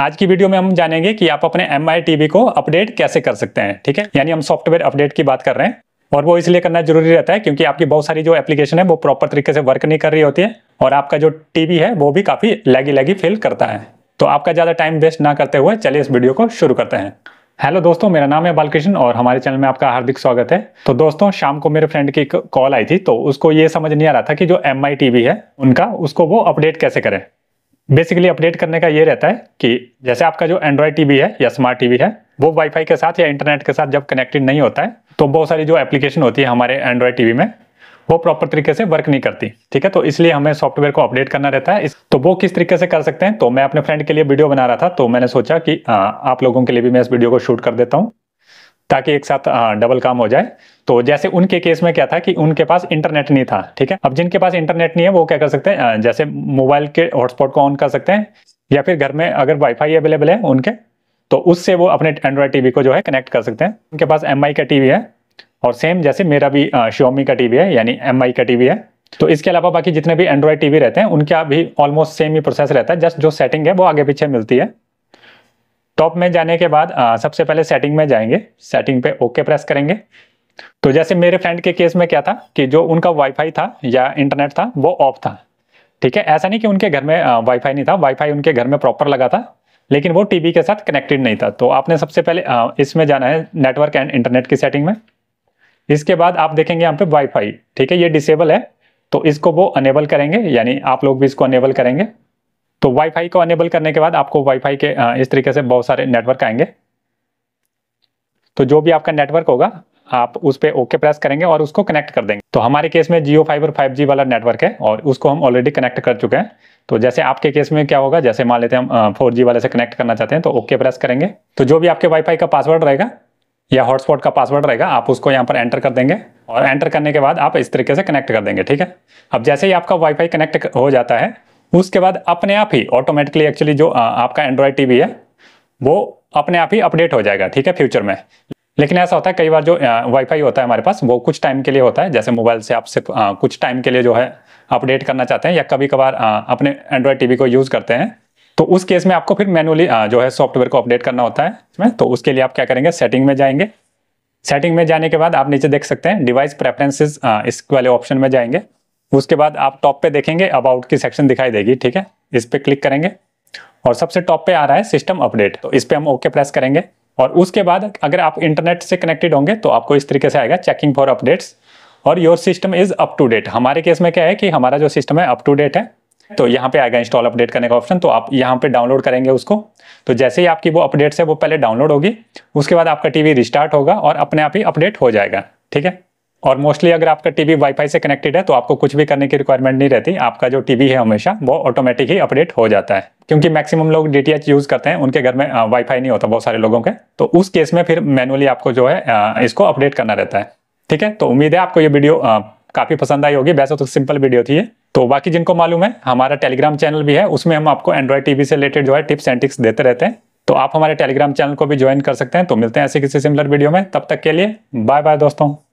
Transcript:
आज की वीडियो में हम जानेंगे कि आप अपने एम आई को अपडेट कैसे कर सकते हैं ठीक है यानी हम सॉफ्टवेयर अपडेट की बात कर रहे हैं और वो इसलिए करना जरूरी रहता है क्योंकि आपकी बहुत सारी जो एप्लीकेशन है वो प्रॉपर तरीके से वर्क नहीं कर रही होती है और आपका जो टीवी है वो भी काफ़ी लैगी लैगी फील करता है तो आपका ज़्यादा टाइम वेस्ट ना करते हुए चलिए इस वीडियो को शुरू करते हैं हेलो दोस्तों मेरा नाम है बालकृष्ण और हमारे चैनल में आपका हार्दिक स्वागत है तो दोस्तों शाम को मेरे फ्रेंड की कॉल आई थी तो उसको ये समझ नहीं आ रहा था कि जो एम है उनका उसको वो अपडेट कैसे करें बेसिकली अपडेट करने का ये रहता है कि जैसे आपका जो एंड्रॉयड टीवी है या स्मार्ट टीवी है वो वाईफाई के साथ या इंटरनेट के साथ जब कनेक्टेड नहीं होता है तो बहुत सारी जो एप्लीकेशन होती है हमारे एंड्रॉयड टीवी में वो प्रॉपर तरीके से वर्क नहीं करती ठीक है तो इसलिए हमें सॉफ्टवेयर को अपडेट करना रहता है तो वो किस तरीके से कर सकते हैं तो मैं अपने फ्रेंड के लिए वीडियो बना रहा था तो मैंने सोचा कि आ, हाँ, आप लोगों के लिए भी मैं इस वीडियो को शूट कर देता हूँ ताकि एक साथ डबल हाँ, काम हो जाए तो जैसे उनके केस में क्या था कि उनके पास इंटरनेट नहीं था ठीक है अब जिनके पास इंटरनेट नहीं है वो क्या कर सकते हैं जैसे मोबाइल के हॉटस्पॉट को ऑन कर सकते हैं या फिर घर में अगर वाईफाई अवेलेबल है उनके तो उससे वो अपने एंड्रॉयड टीवी को जो है कनेक्ट कर सकते हैं उनके पास एम का टीवी है और सेम जैसे मेरा भी शोमी का टीवी है यानी एम का टीवी है तो इसके अलावा बाकी जितने भी एंड्रॉयड टीवी रहते हैं उनका भी ऑलमोस्ट सेम ही प्रोसेस रहता है जस्ट जो सेटिंग है वो आगे पीछे मिलती है टॉप में जाने के बाद आ, सबसे पहले सेटिंग में जाएंगे सेटिंग पे ओके प्रेस करेंगे तो जैसे मेरे फ्रेंड के केस में क्या था कि जो उनका वाईफाई था या इंटरनेट था वो ऑफ था ठीक है ऐसा नहीं कि उनके घर में वाईफाई नहीं था वाईफाई उनके घर में प्रॉपर लगा था लेकिन वो टीवी के साथ कनेक्टेड नहीं था तो आपने सबसे पहले इसमें जाना है नेटवर्क एंड इंटरनेट की सेटिंग में इसके बाद आप देखेंगे यहाँ पे वाईफाई ठीक है ये डिसेबल है तो इसको वो अनेबल करेंगे यानी आप लोग भी इसको अनेबल करेंगे तो वाईफाई को अनेबल करने के बाद आपको वाईफाई के इस तरीके से बहुत सारे नेटवर्क आएंगे तो जो भी आपका नेटवर्क होगा आप उस पर ओके प्रेस करेंगे और उसको कनेक्ट कर देंगे तो हमारे केस में जियो फाइबर 5G वाला नेटवर्क है और उसको हम ऑलरेडी कनेक्ट कर चुके हैं तो जैसे आपके केस में क्या होगा जैसे मान लेते हैं हम फोर वाले से कनेक्ट करना चाहते हैं तो ओके प्रेस करेंगे तो जो भी आपके वाईफाई का पासवर्ड रहेगा या हॉटस्पॉट का पासवर्ड रहेगा आप उसको यहाँ पर एंटर कर देंगे और एंटर करने के बाद आप इस तरीके से कनेक्ट कर देंगे ठीक है अब जैसे ही आपका वाईफाई कनेक्ट हो जाता है उसके बाद अपने आप ही ऑटोमेटिकली एक्चुअली जो आपका एंड्रॉयड टीवी है वो अपने आप ही अपडेट हो जाएगा ठीक है फ्यूचर में लेकिन ऐसा होता है कई बार जो वाईफाई होता है हमारे पास वो कुछ टाइम के लिए होता है जैसे मोबाइल से आप सिर्फ कुछ टाइम के लिए जो है अपडेट करना चाहते हैं या कभी कभार अपने एंड्रॉयड टीवी को यूज़ करते हैं तो उस केस में आपको फिर मैनुअली जो है सॉफ्टवेयर को अपडेट करना होता है इसमें तो उसके लिए आप क्या करेंगे सेटिंग में जाएंगे सेटिंग में जाने के बाद आप नीचे देख सकते हैं डिवाइस प्रेफरेंसेस इस वाले ऑप्शन में जाएंगे उसके बाद आप टॉप पे देखेंगे अबाउट की सेक्शन दिखाई देगी ठीक है इस पर क्लिक करेंगे और सबसे टॉप पे आ रहा है सिस्टम अपडेट तो इस पर हम ओके प्रेस करेंगे और उसके बाद अगर आप इंटरनेट से कनेक्टेड होंगे तो आपको इस तरीके से आएगा चेकिंग फॉर अपडेट्स और your system is up to date हमारे केस में क्या है कि हमारा जो सिस्टम है अप टू डेट है तो यहाँ पे आएगा इंस्टॉल अपडेट करने का ऑप्शन तो आप यहाँ पे डाउनलोड करेंगे उसको तो जैसे ही आपकी वो अपडेट्स है वो पहले डाउनलोड होगी उसके बाद आपका टीवी रिस्टार्ट होगा और अपने आप ही अपडेट हो जाएगा ठीक है और मोस्टली अगर आपका टीवी वाईफाई से कनेक्टेड है तो आपको कुछ भी करने की रिक्वायरमेंट नहीं रहती आपका जो टीवी है हमेशा वो ऑटोमेटिक ही अपडेट हो जाता है क्योंकि मैक्सिमम लोग डी यूज़ करते हैं उनके घर में वाईफाई नहीं होता बहुत सारे लोगों के तो उस केस में फिर मैनुअली आपको जो है इसको अपडेट करना रहता है ठीक है तो उम्मीद है आपको ये वीडियो काफ़ी पसंद आई होगी वैसे तो सिंपल वीडियो थी तो बाकी जिनको मालूम है हमारा टेलीग्राम चैनल भी है उसमें हम आपको एंड्रॉइड टीवी से रिलेटेड जो है टिप्स एंड टिक्स देते रहते हैं तो आप हमारे टेलीग्राम चैनल को भी ज्वाइन कर सकते हैं तो मिलते हैं ऐसे किसी सिमिलर वीडियो में तब तक के लिए बाय बाय दोस्तों